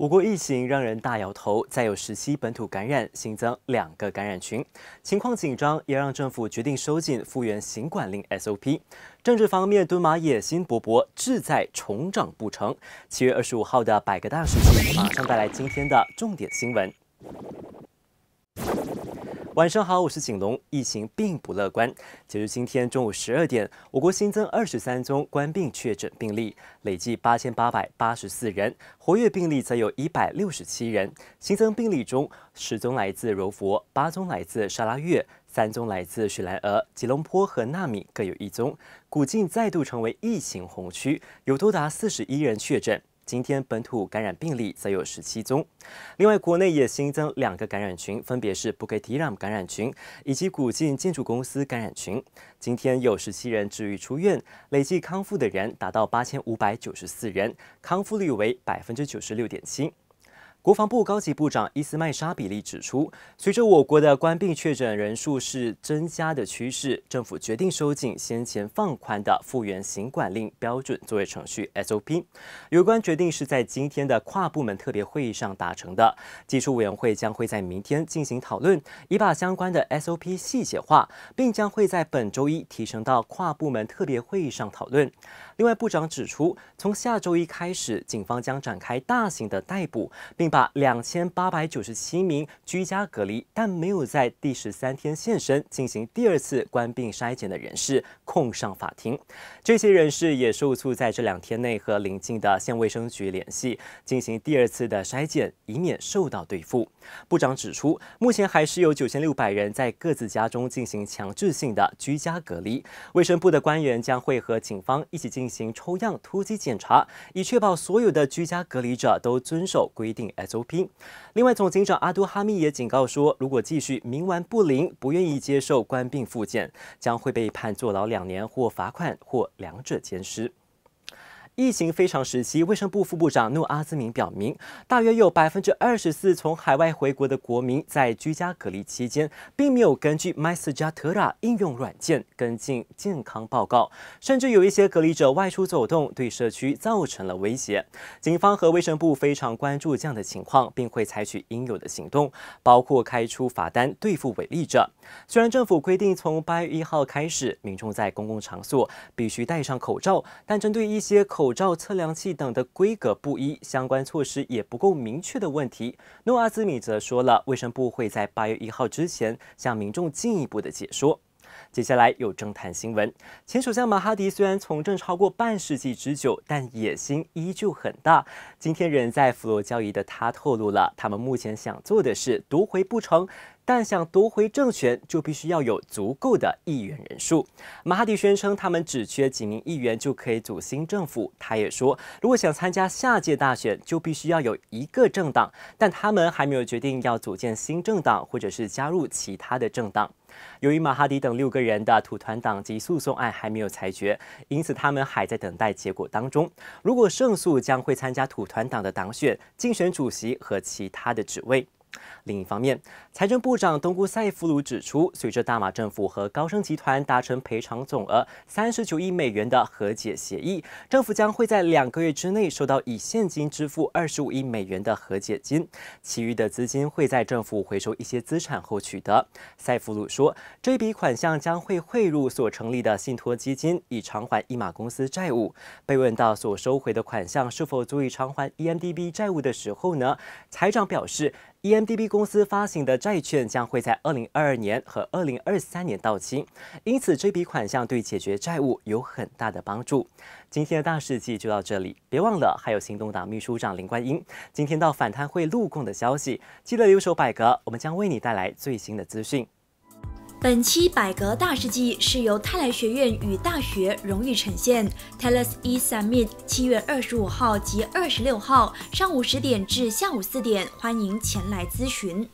我国疫情让人大摇头，再有十七本土感染新增两个感染群，情况紧张，也让政府决定收紧复原型管令 SOP。政治方面，敦马野心勃勃，志在重掌不成。七月二十五号的百个大事件，马上带来今天的重点新闻。晚上好，我是景龙。疫情并不乐观。截至今天中午十二点，我国新增二十三宗冠病确诊病例，累计八千八百八十四人，活跃病例则有一百六十七人。新增病例中，十宗来自柔佛，八宗来自沙拉越，三宗来自雪兰莪，吉隆坡和纳米各有一宗。古晋再度成为疫情红区，有多达四十一人确诊。今天本土感染病例则有十七宗，另外国内也新增两个感染群，分别是布吉让感染群以及古晋建筑公司感染群。今天有十七人治愈出院，累计康复的人达到八千五百九十四人，康复率为百分之九十六点七。国防部高级部长伊斯麦沙比利指出，随着我国的官病确诊人数是增加的趋势，政府决定收紧先前放宽的复原行管令标准作业程序 SOP。有关决定是在今天的跨部门特别会议上达成的。技术委员会将会在明天进行讨论，以把相关的 SOP 细节化，并将会在本周一提升到跨部门特别会议上讨论。另外，部长指出，从下周一开始，警方将展开大型的逮捕，并。把两千八百九十七名居家隔离但没有在第十三天现身进行第二次关病筛检的人士控上法庭。这些人士也受促在这两天内和邻近的县卫生局联系，进行第二次的筛检，以免受到对付。部长指出，目前还是有九千六百人在各自家中进行强制性的居家隔离。卫生部的官员将会和警方一起进行抽样突击检查，以确保所有的居家隔离者都遵守规定。SOP。另外，总警长阿杜哈密也警告说，如果继续冥顽不灵，不愿意接受官兵复健，将会被判坐牢两年或罚款或两者兼施。疫情非常时期，卫生部副部长诺阿兹明表明，大约有百分之二十四从海外回国的国民在居家隔离期间，并没有根据 MySaja 应用软件跟进健康报告，甚至有一些隔离者外出走动，对社区造成了威胁。警方和卫生部非常关注这样的情况，并会采取应有的行动，包括开出罚单对付违例者。虽然政府规定从八月一号开始，民众在公共场所必须戴上口罩，但针对一些口口罩测量器等的规格不一，相关措施也不够明确的问题。诺阿兹米则说了，卫生部会在八月一号之前向民众进一步的解说。接下来有政坛新闻。前首相马哈迪虽然从政超过半世纪之久，但野心依旧很大。今天人在佛罗交易的他透露了，他们目前想做的是夺回不成。但想夺回政权就必须要有足够的议员人数。马哈迪宣称，他们只缺几名议员就可以组新政府。他也说，如果想参加下届大选，就必须要有一个政党，但他们还没有决定要组建新政党，或者是加入其他的政党。由于马哈迪等六个人的土团党及诉讼案还没有裁决，因此他们还在等待结果当中。如果胜诉，将会参加土团党的党选，竞选主席和其他的职位。另一方面，财政部长东姑塞夫鲁指出，随着大马政府和高盛集团达成赔偿总额三十九亿美元的和解协议，政府将会在两个月之内收到以现金支付二十五亿美元的和解金，其余的资金会在政府回收一些资产后取得。塞夫鲁说，这笔款项将会汇入所成立的信托基金，以偿还一马公司债务。被问到所收回的款项是否足以偿还 EMDB 债务的时候呢？财长表示。EMDB 公司发行的债券将会在二零二二年和二零二三年到期，因此这笔款项对解决债务有很大的帮助。今天的大事记就到这里，别忘了还有行动党秘书长林冠英今天到反贪会录供的消息。记得留守百格，我们将为你带来最新的资讯。本期百格大事记是由泰莱学院与大学荣誉呈现。Telus e s u m m i t 七月二十五号及二十六号上午十点至下午四点，欢迎前来咨询。